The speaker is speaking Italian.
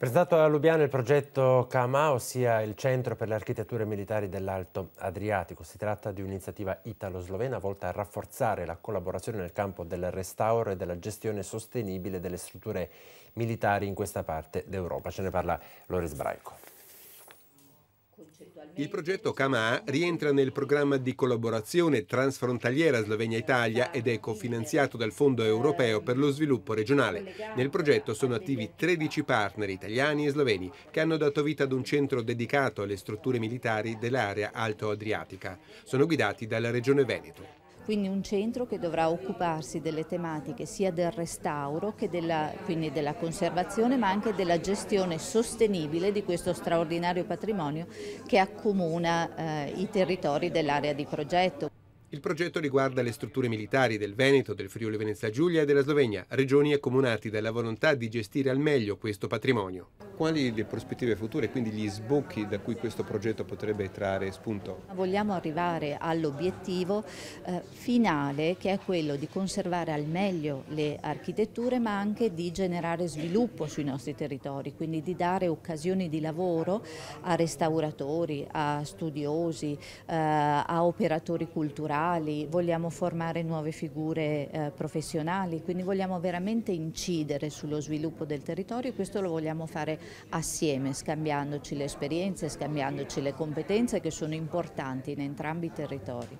Presentato a Lubiano il progetto CAMA, ossia il Centro per le Architetture Militari dell'Alto Adriatico. Si tratta di un'iniziativa italo-slovena volta a rafforzare la collaborazione nel campo del restauro e della gestione sostenibile delle strutture militari in questa parte d'Europa. Ce ne parla Loris Braico. Il progetto CAMA rientra nel programma di collaborazione transfrontaliera Slovenia-Italia ed è cofinanziato dal Fondo europeo eh, per lo sviluppo regionale. Nel progetto sono attivi 13 partner italiani e sloveni che hanno dato vita ad un centro dedicato alle strutture militari dell'area alto-adriatica. Sono guidati dalla Regione Veneto quindi un centro che dovrà occuparsi delle tematiche sia del restauro che della, quindi della conservazione ma anche della gestione sostenibile di questo straordinario patrimonio che accomuna eh, i territori dell'area di progetto. Il progetto riguarda le strutture militari del Veneto, del Friuli Venezia Giulia e della Slovenia, regioni accomunati dalla volontà di gestire al meglio questo patrimonio quali le prospettive future e quindi gli sbocchi da cui questo progetto potrebbe trarre spunto? Vogliamo arrivare all'obiettivo eh, finale che è quello di conservare al meglio le architetture ma anche di generare sviluppo sui nostri territori, quindi di dare occasioni di lavoro a restauratori, a studiosi, eh, a operatori culturali, vogliamo formare nuove figure eh, professionali, quindi vogliamo veramente incidere sullo sviluppo del territorio e questo lo vogliamo fare assieme, scambiandoci le esperienze, scambiandoci le competenze che sono importanti in entrambi i territori.